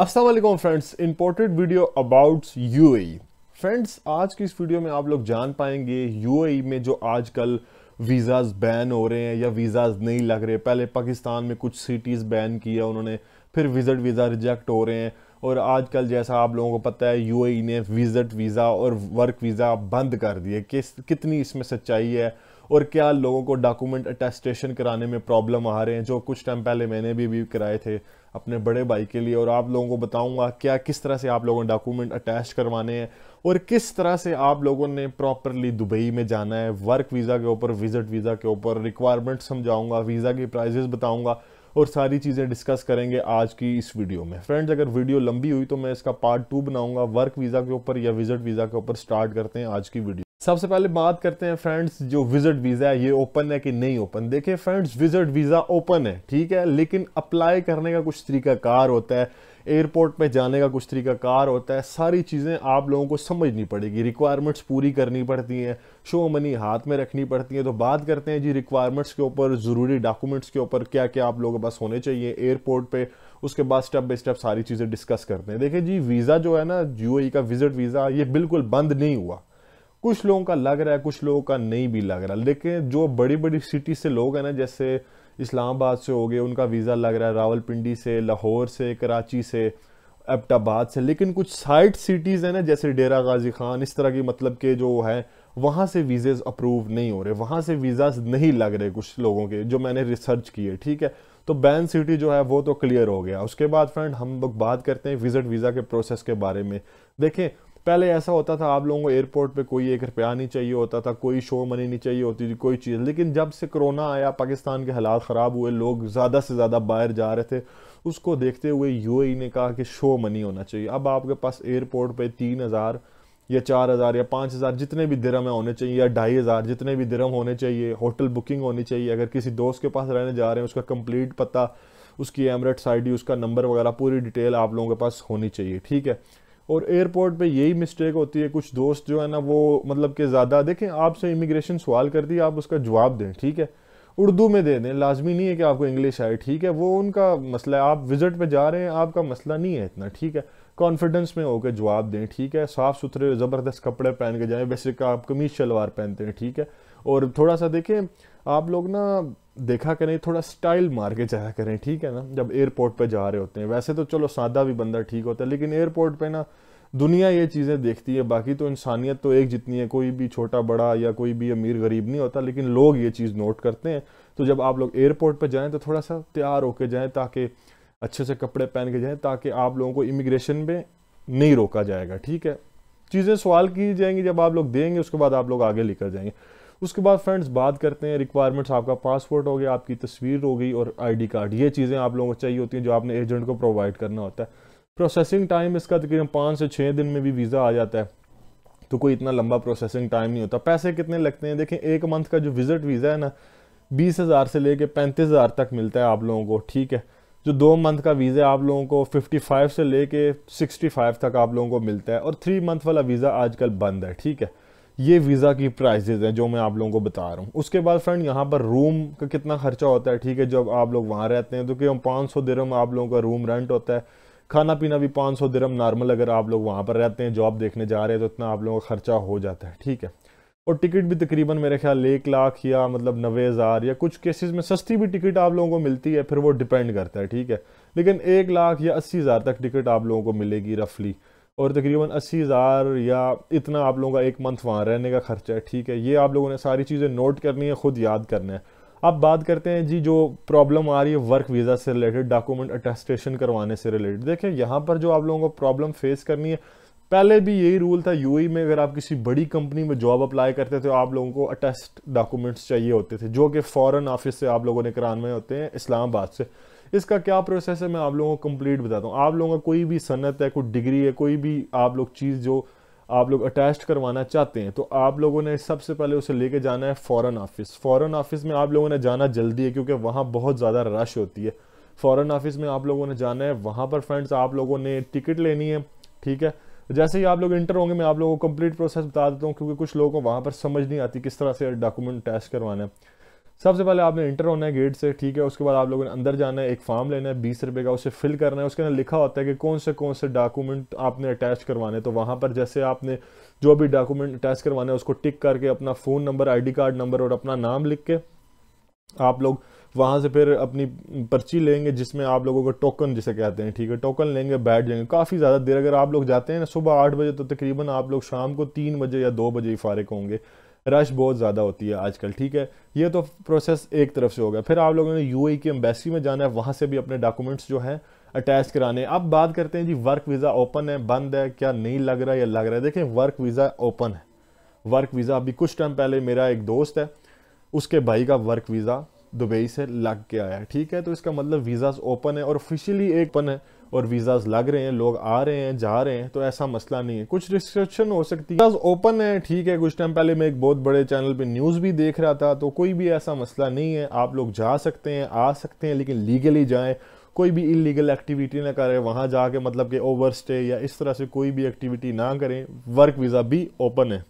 Aslam friends important video about you friends आज की इस वीडियो में आप लोग जान पाएंगे यू e में जो आजकल वीज़ाज़ बैन हो रहे हैं या वीज़ाज़ नहीं लग रहे पहले पाकिस्तान में कुछ सिटीज़ बैन किया उन्होंने फिर विज़िट वीज़ा रिजेक्ट हो रहे हैं और आजकल जैसा आप लोगों को पता है यू e ने विज़िट वीज़ा और वर्क वीज़ा बंद कर दिए किस कितनी इसमें सच्चाई है और क्या लोगों को डॉक्यूमेंट अटेस्टेशन कराने में प्रॉब्लम आ रहे हैं जो कुछ टाइम पहले मैंने भी भी कराए थे अपने बड़े भाई के लिए और आप लोगों को बताऊंगा क्या किस तरह से आप लोगों ने डॉक्यूमेंट अटैच करवाने हैं और किस तरह से आप लोगों ने प्रॉपरली दुबई में जाना है वर्क वीज़ा के ऊपर विजिट वीज़ा के ऊपर रिक्वायरमेंट समझाऊंगा वीज़ा की प्राइजेस बताऊँगा और सारी चीज़ें डिस्कस करेंगे आज की इस वीडियो में फ्रेंड्स अगर वीडियो लंबी हुई तो मैं इसका पार्ट टू बनाऊंगा वर्क वीज़ा के ऊपर या विजिट वीज़ा के ऊपर स्टार्ट करते हैं आज की वीडियो सबसे पहले बात करते हैं फ्रेंड्स जो विजिट वीज़ा है ये ओपन है कि नहीं ओपन देखिए फ्रेंड्स विजिट वीज़ा ओपन है ठीक है लेकिन अप्लाई करने का कुछ तरीका कार होता है एयरपोर्ट पे जाने का कुछ तरीका कार होता है सारी चीज़ें आप लोगों को समझनी पड़ेगी रिक्वायरमेंट्स पूरी करनी पड़ती हैं शो मनी हाथ में रखनी पड़ती है तो बात करते हैं जी रिक्वायरमेंट्स के ऊपर ज़रूरी डॉक्यूमेंट्स के ऊपर क्या क्या आप लोगों के पास होने चाहिए एयरपोर्ट पर उसके बाद स्टेप बाई स्टेप सारी चीज़ें डिस्कस करते हैं देखिए जी वीज़ा जो है ना यू का विजिट वीज़ा ये बिल्कुल बंद नहीं हुआ कुछ लोगों का लग रहा है कुछ लोगों का नहीं भी लग रहा लेकिन जो बड़ी बड़ी सिटी से लोग हैं ना जैसे इस्लामाबाद से हो गए उनका वीज़ा लग रहा है रावलपिंडी से लाहौर से कराची से एबटाबाद से लेकिन कुछ साइड सिटीज़ हैं ना जैसे डेरा गाजी खान इस तरह की मतलब के जो है वहाँ से वीज़ेज़ अप्रूव नहीं हो रहे वहाँ से वीज़ाज नहीं लग रहे कुछ लोगों के जो मैंने रिसर्च की है ठीक है तो बैन सिटी जो है वो तो क्लियर हो गया उसके बाद फ्रेंड हम लोग बात करते हैं विज़िट वीज़ा के प्रोसेस के बारे में देखें पहले ऐसा होता था आप लोगों को एयरपोर्ट पे कोई एक रुपया नहीं चाहिए होता था कोई शो मनी नहीं चाहिए होती थी कोई चीज़ लेकिन जब से कोरोना आया पाकिस्तान के हालात ख़राब हुए लोग ज़्यादा से ज़्यादा बाहर जा रहे थे उसको देखते हुए यूएई e ने कहा कि शो मनी होना चाहिए अब आपके पास एयरपोर्ट पर तीन हज़ार या चार हज़ार या पाँच हज़ार जितने भी दरम होने चाहिए या ढाई हज़ार जितने भी दरम होने चाहिए होटल बुकिंग होनी चाहिए अगर किसी दोस्त के पास रहने जा रहे हैं उसका कंप्लीट पता उसकी एमरेट्स आई उसका नंबर वगैरह पूरी डिटेल आप लोगों के पास होनी चाहिए ठीक है और एयरपोर्ट पे यही मिस्टेक होती है कुछ दोस्त जो है ना वो मतलब कि ज़्यादा देखें आपसे इमिग्रेशन सवाल कर दी आप उसका जवाब दें ठीक है उर्दू में दे दें लाजमी नहीं है कि आपको इंग्लिश आए ठीक है वो उनका मसला है आप विज़िट पे जा रहे हैं आपका मसला नहीं है इतना ठीक है कॉन्फिडेंस में होकर जवाब दें ठीक है साफ़ सुथरे ज़बरदस्त कपड़े पहन के जाएँ वैसे आप कमीज शलवार पहनते हैं ठीक है और थोड़ा सा देखें आप लोग ना देखा करें थोड़ा स्टाइल मार के जाया करें ठीक है ना जब एयरपोर्ट पे जा रहे होते हैं वैसे तो चलो सादा भी बंदा ठीक होता है लेकिन एयरपोर्ट पे ना दुनिया ये चीज़ें देखती है बाकी तो इंसानियत तो एक जितनी है कोई भी छोटा बड़ा या कोई भी अमीर गरीब नहीं होता लेकिन लोग ये चीज़ नोट करते हैं तो जब आप लोग एयरपोर्ट पर जाएँ तो थोड़ा सा तैयार होकर जाएँ ताकि अच्छे से कपड़े पहन के जाएँ ताकि आप लोगों को इमिग्रेशन में नहीं रोका जाएगा ठीक है चीज़ें सवाल की जाएंगी जब आप लोग देंगे उसके बाद आप लोग आगे लेकर जाएंगे उसके बाद फ्रेंड्स बात करते हैं रिक्वायरमेंट्स आपका पासपोर्ट हो गया आपकी तस्वीर हो गई और आईडी कार्ड ये चीज़ें आप लोगों को चाहिए होती हैं जो आपने एजेंट को प्रोवाइड करना होता है प्रोसेसिंग टाइम इसका तकरीबन पाँच से छः दिन में भी वीज़ा आ जाता है तो कोई इतना लंबा प्रोसेसिंग टाइम नहीं होता पैसे कितने लगते हैं देखें एक मंथ का जो विज़िट वीज़ा है ना बीस हज़ार से लेके पैंतीस हज़ार तक मिलता है आप लोगों को ठीक है जो दो मंथ का वीज़ा आप लोगों को 55 से लेके 65 तक आप लोगों को मिलता है और थ्री मंथ वाला वीज़ा आजकल बंद है ठीक है ये वीज़ा की प्राइजेज़ हैं जो मैं आप लोगों को बता रहा हूँ उसके बाद फ्रेंड यहाँ पर रूम का कितना खर्चा होता है ठीक है जब आप लोग वहाँ रहते हैं तो क्यों पाँच सौ दिरम आप लोगों का रूम रेंट होता है खाना पीना भी पाँच सौ दिरम नॉर्मल अगर आप लोग वहाँ पर रहते हैं जॉब देखने जा रहे हैं तो इतना आप लोगों का खर्चा हो जाता है ठीक है और टिकट भी तकरीबन मेरे ख्याल एक लाख या मतलब नबे हज़ार या कुछ केसेस में सस्ती भी टिकट आप लोगों को मिलती है फिर वो डिपेंड करता है ठीक है लेकिन एक लाख या अस्सी हज़ार तक टिकट आप लोगों को मिलेगी रफली और तकरीबन अस्सी हज़ार या इतना आप लोगों का एक मंथ वहाँ रहने का खर्चा है ठीक है ये आप लोगों ने सारी चीज़ें नोट करनी है ख़ुद याद करना है अब बात करते हैं जी जो प्रॉब्लम आ रही है वर्क वीज़ा से रिलेटेड डॉक्यूमेंट अटेस्टेशन करवाने से रिलेटेड देखिए यहाँ पर जो आप लोगों को प्रॉब्लम फेस करनी है पहले भी यही रूल था यूएई e में अगर आप किसी बड़ी कंपनी में जॉब अप्लाई करते थे तो आप लोगों को अटेस्ट डॉक्यूमेंट्स चाहिए होते थे जो कि फ़ॉरन ऑफिस से आप लोगों ने करानवे होते हैं इस्लामाबाद से इसका क्या प्रोसेस है मैं आप लोगों को कंप्लीट बताता हूँ आप लोगों का कोई भी सनत है कोई डिग्री है कोई भी आप लोग चीज़ जो आप लोग अटैच करवाना चाहते हैं तो आप लोगों ने सबसे पहले उसे लेके जाना है फॉरेन ऑफिस फॉरेन ऑफिस में आप लोगों ने जाना जल्दी है क्योंकि वहाँ बहुत ज़्यादा रश होती है फॉरेन ऑफिस में आप लोगों ने जाना है वहाँ पर फ्रेंड्स आप लोगों ने टिकट लेनी है ठीक है जैसे ही आप लोग इंटर होंगे मैं आप लोगों को कंप्लीट प्रोसेस बता देता हूँ क्योंकि कुछ लोगों को वहाँ पर समझ नहीं आती किस तरह से डॉक्यूमेंट अटैच करवाना है सबसे पहले आपने इंटर होना है गेट से ठीक है उसके बाद आप लोगों ने अंदर जाना है एक फॉर्म लेना है बीस रुपये का उसे फिल करना है उसके अंदर लिखा होता है कि कौन से कौन से डॉक्यूमेंट आपने अटैच करवाने तो वहाँ पर जैसे आपने जो भी डॉक्यूमेंट अटैच करवाना है उसको टिक करके अपना phone number I card number और अपना नाम लिख के आप लोग वहाँ से फिर अपनी पर्ची लेंगे जिसमें आप लोगों को टोकन जिसे कहते हैं ठीक है टोकन लेंगे बैठ जाएंगे काफ़ी ज़्यादा देर अगर आप लोग जाते हैं ना सुबह आठ बजे तो तकरीबन आप लोग शाम को तीन बजे या दो बजे ही फारिक होंगे रश बहुत ज़्यादा होती है आजकल ठीक है ये तो प्रोसेस एक तरफ से हो गया फिर आप लोगों ने यू e की एम्बेसी में जाना है वहाँ से भी अपने डॉक्यूमेंट्स जो हैं अटैच कराने अब बात करते हैं जी वर्क वीज़ा ओपन है बंद है क्या नहीं लग रहा है या लग रहा है देखें वर्क वीज़ा ओपन है वर्क वीज़ा अभी कुछ टाइम पहले मेरा एक दोस्त है उसके भाई का वर्क वीज़ा दुबई से लग के आया ठीक है तो इसका मतलब वीज़ाज ओपन है और ऑफिशियली एक ओपन है और वीज़ाज लग रहे हैं लोग आ रहे हैं जा रहे हैं तो ऐसा मसला नहीं है कुछ रिस्ट्रिक्शन हो सकती है ओपन है ठीक है कुछ टाइम पहले मैं एक बहुत बड़े चैनल पे न्यूज़ भी देख रहा था तो कोई भी ऐसा मसला नहीं है आप लोग जा सकते हैं आ सकते हैं लेकिन लीगली जाएँ कोई भी इलीगल एक्टिविटी ना करें वहाँ जाके मतलब कि ओवर स्टे या इस तरह से कोई भी एक्टिविटी ना करें वर्क वीज़ा भी ओपन है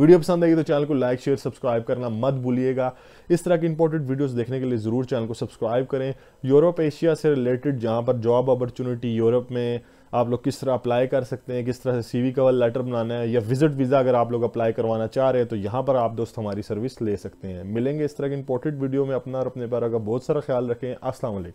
वीडियो पसंद आएगी तो चैनल को लाइक शेयर सब्सक्राइब करना मत भूलिएगा इस तरह की इंपॉर्टेंट वीडियोस देखने के लिए ज़रूर चैनल को सब्सक्राइब करें यूरोप एशिया से रिलेटेड जहाँ पर जॉब अपॉर्चुनिटी यूरोप में आप लोग किस तरह अप्लाई कर सकते हैं किस तरह से सीवी कवर लेटर बनाना है या विजिट वीज़ा अगर आप लोग अप्लाई करवाना चाह रहे हैं तो यहाँ पर आप दोस्त हमारी सर्विस ले सकते हैं मिलेंगे इस तरह के इंपॉर्टेंट वीडियो में अपना और अपने पैरों का बहुत सारा ख्याल रखें असल